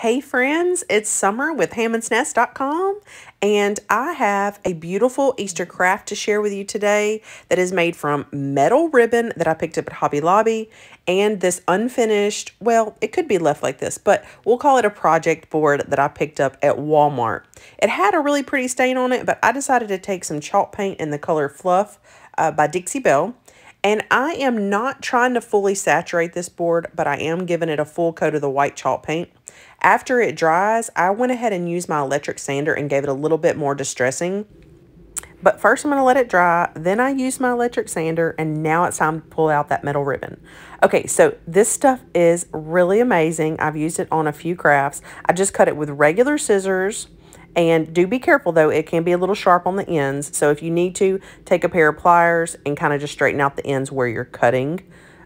Hey friends, it's Summer with hammondsnest.com and I have a beautiful Easter craft to share with you today that is made from metal ribbon that I picked up at Hobby Lobby and this unfinished, well, it could be left like this, but we'll call it a project board that I picked up at Walmart. It had a really pretty stain on it, but I decided to take some chalk paint in the color Fluff uh, by Dixie Belle and I am not trying to fully saturate this board, but I am giving it a full coat of the white chalk paint. After it dries, I went ahead and used my electric sander and gave it a little bit more distressing. But first I'm going to let it dry, then I use my electric sander, and now it's time to pull out that metal ribbon. Okay, so this stuff is really amazing. I've used it on a few crafts. I just cut it with regular scissors, and do be careful though, it can be a little sharp on the ends. So if you need to, take a pair of pliers and kind of just straighten out the ends where you're cutting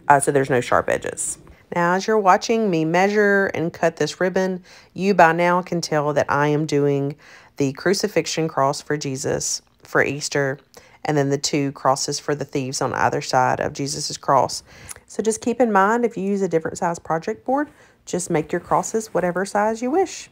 uh, so there's no sharp edges. Now, as you're watching me measure and cut this ribbon, you by now can tell that I am doing the crucifixion cross for Jesus for Easter and then the two crosses for the thieves on either side of Jesus's cross. So just keep in mind if you use a different size project board, just make your crosses whatever size you wish.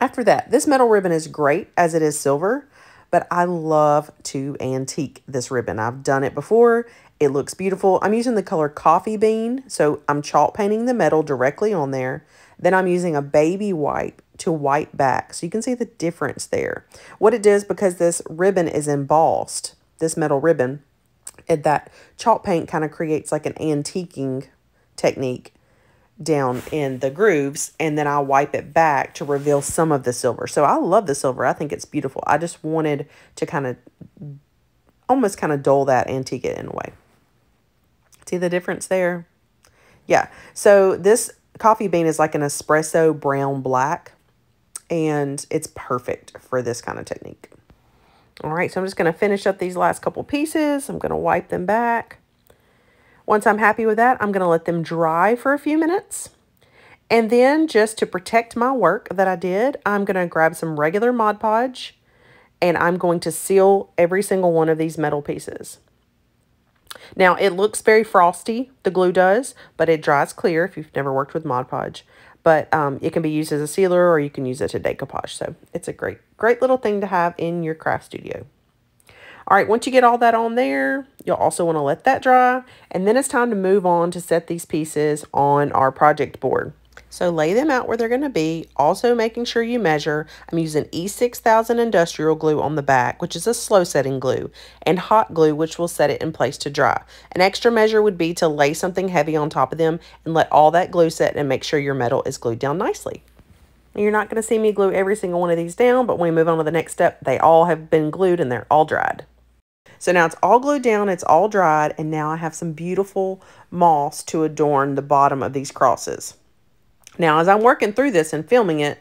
After that, this metal ribbon is great as it is silver, but I love to antique this ribbon. I've done it before. It looks beautiful. I'm using the color Coffee Bean, so I'm chalk painting the metal directly on there. Then I'm using a baby wipe to wipe back, so you can see the difference there. What it does, because this ribbon is embossed, this metal ribbon, that chalk paint kind of creates like an antiquing technique down in the grooves and then I wipe it back to reveal some of the silver. So I love the silver. I think it's beautiful. I just wanted to kind of almost kind of dull that antique it in a way. See the difference there? Yeah. So this coffee bean is like an espresso brown black and it's perfect for this kind of technique. All right, so I'm just going to finish up these last couple pieces. I'm going to wipe them back. Once I'm happy with that, I'm going to let them dry for a few minutes. And then just to protect my work that I did, I'm going to grab some regular Mod Podge and I'm going to seal every single one of these metal pieces. Now, it looks very frosty, the glue does, but it dries clear if you've never worked with Mod Podge. But um, it can be used as a sealer or you can use it to decoupage. So it's a great, great little thing to have in your craft studio. All right, once you get all that on there, you'll also want to let that dry. And then it's time to move on to set these pieces on our project board. So lay them out where they're going to be. Also making sure you measure. I'm using E6000 industrial glue on the back, which is a slow setting glue, and hot glue, which will set it in place to dry. An extra measure would be to lay something heavy on top of them and let all that glue set and make sure your metal is glued down nicely. You're not going to see me glue every single one of these down, but when we move on to the next step, they all have been glued and they're all dried. So now it's all glued down, it's all dried, and now I have some beautiful moss to adorn the bottom of these crosses. Now, as I'm working through this and filming it,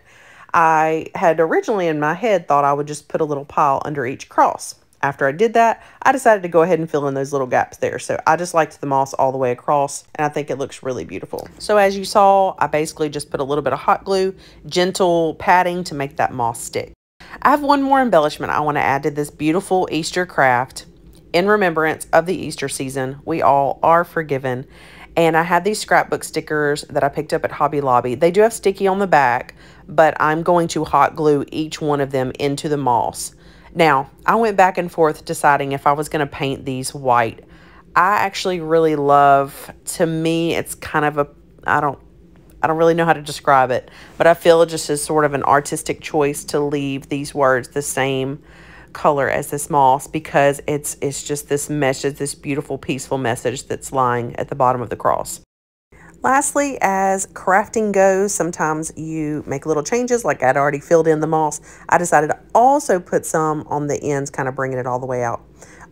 I had originally in my head thought I would just put a little pile under each cross. After I did that, I decided to go ahead and fill in those little gaps there. So I just liked the moss all the way across and I think it looks really beautiful. So as you saw, I basically just put a little bit of hot glue, gentle padding to make that moss stick. I have one more embellishment I want to add to this beautiful Easter craft. In remembrance of the Easter season, we all are forgiven. And I had these scrapbook stickers that I picked up at Hobby Lobby. They do have sticky on the back, but I'm going to hot glue each one of them into the moss. Now, I went back and forth deciding if I was going to paint these white. I actually really love, to me, it's kind of a, I don't, I don't really know how to describe it, but I feel it just is sort of an artistic choice to leave these words the same color as this moss because it's it's just this message, this beautiful, peaceful message that's lying at the bottom of the cross. Lastly, as crafting goes, sometimes you make little changes like I'd already filled in the moss. I decided to also put some on the ends, kind of bringing it all the way out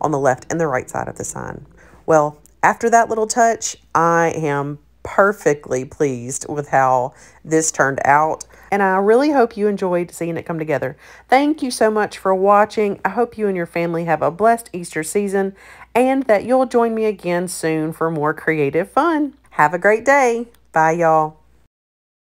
on the left and the right side of the sign. Well, after that little touch, I am perfectly pleased with how this turned out. And I really hope you enjoyed seeing it come together. Thank you so much for watching. I hope you and your family have a blessed Easter season and that you'll join me again soon for more creative fun. Have a great day. Bye, y'all.